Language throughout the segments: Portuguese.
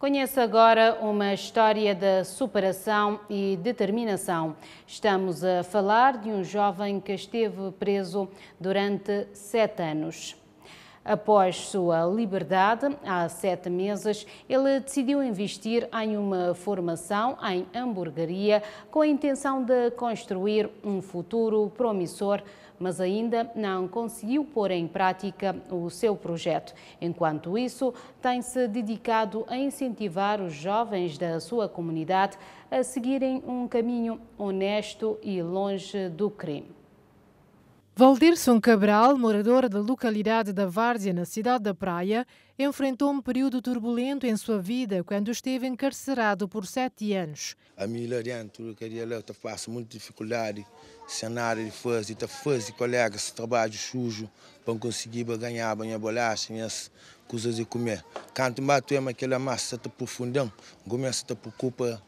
Conheça agora uma história de superação e determinação. Estamos a falar de um jovem que esteve preso durante sete anos. Após sua liberdade, há sete meses, ele decidiu investir em uma formação em hamburgueria com a intenção de construir um futuro promissor mas ainda não conseguiu pôr em prática o seu projeto. Enquanto isso, tem-se dedicado a incentivar os jovens da sua comunidade a seguirem um caminho honesto e longe do crime. Valdirson Cabral, morador da localidade da Várzea, na cidade da Praia, enfrentou um período turbulento em sua vida quando esteve encarcerado por sete anos. A minha altura queria lá, eu passo muita dificuldade, cenário de fazer, tá fazer colegas, trabalho sujo, para conseguir ganhar minha bolacha, minhas coisas de comer. Quando mato é aquela massa, tá por começa a tá preocupar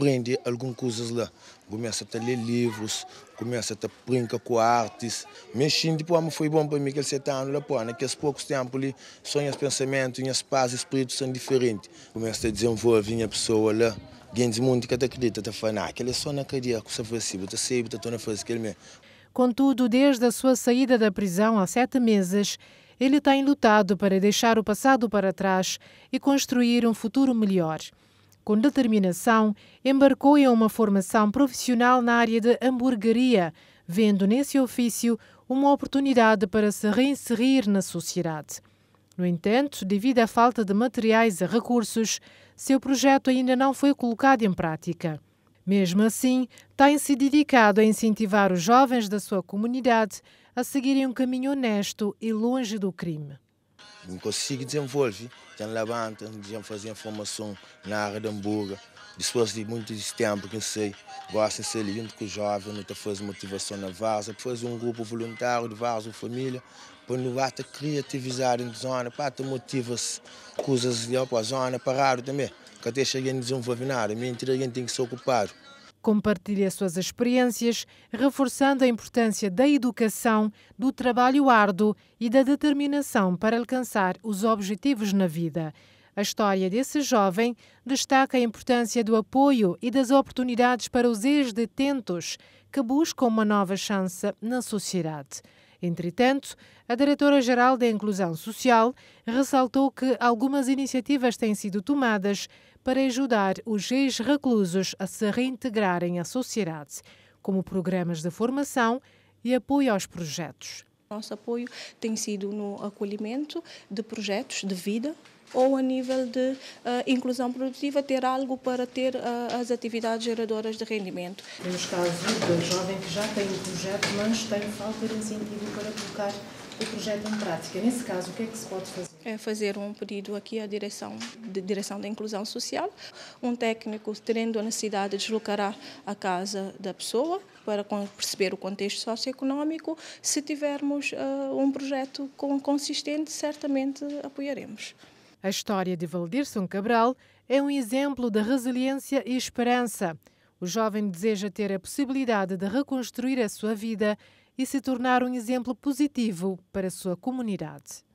aprende algumas coisas lá. Começa a ler livros, começa a brincar com artes. Mexendo, pô, foi bom para mim que está anos lá, pô, naqueles né? poucos tempos ali, sonhos, pensamentos, minhas paz e espírito são diferentes. Começa a desenvolver a pessoa lá. Gente, muito que acredita, tá falando, aquele é só não cadeia, que você faz assim, você sabe, você não faz aquele mesmo. Contudo, desde a sua saída da prisão há sete meses, ele tem lutado para deixar o passado para trás e construir um futuro melhor com determinação, embarcou em uma formação profissional na área de hamburgueria, vendo nesse ofício uma oportunidade para se reinserir na sociedade. No entanto, devido à falta de materiais e recursos, seu projeto ainda não foi colocado em prática. Mesmo assim, tem-se dedicado a incentivar os jovens da sua comunidade a seguirem um caminho honesto e longe do crime consigo desenvolver. Já levanta, já fazia formação na área de Hamburgo. Depois de muito tempo que sei, gosto de ser junto com os jovem, não faz motivação na Varsa, faz um grupo voluntário de Varsa, família, para não criativizar em zona, para te motivas coisas de para a zona, raro também, que até cheguei a desenvolver nada, mentira, alguém tem que ser ocupar. Compartilhe suas experiências, reforçando a importância da educação, do trabalho árduo e da determinação para alcançar os objetivos na vida. A história desse jovem destaca a importância do apoio e das oportunidades para os ex-detentos que buscam uma nova chance na sociedade. Entretanto, a Diretora-Geral da Inclusão Social ressaltou que algumas iniciativas têm sido tomadas para ajudar os ex-reclusos a se reintegrarem à sociedade, como programas de formação e apoio aos projetos. Nosso apoio tem sido no acolhimento de projetos de vida ou a nível de uh, inclusão produtiva, ter algo para ter uh, as atividades geradoras de rendimento. Temos casos de jovem que já tem o projeto, mas tem falta de incentivo para colocar o projeto em prática. Nesse caso, o que é que se pode fazer? é fazer um pedido aqui à direção, de, direção da Inclusão Social. Um técnico, tendo a necessidade, deslocará a casa da pessoa para perceber o contexto socioeconómico. Se tivermos uh, um projeto consistente, certamente apoiaremos. A história de Valdirson Cabral é um exemplo da resiliência e esperança. O jovem deseja ter a possibilidade de reconstruir a sua vida e se tornar um exemplo positivo para a sua comunidade.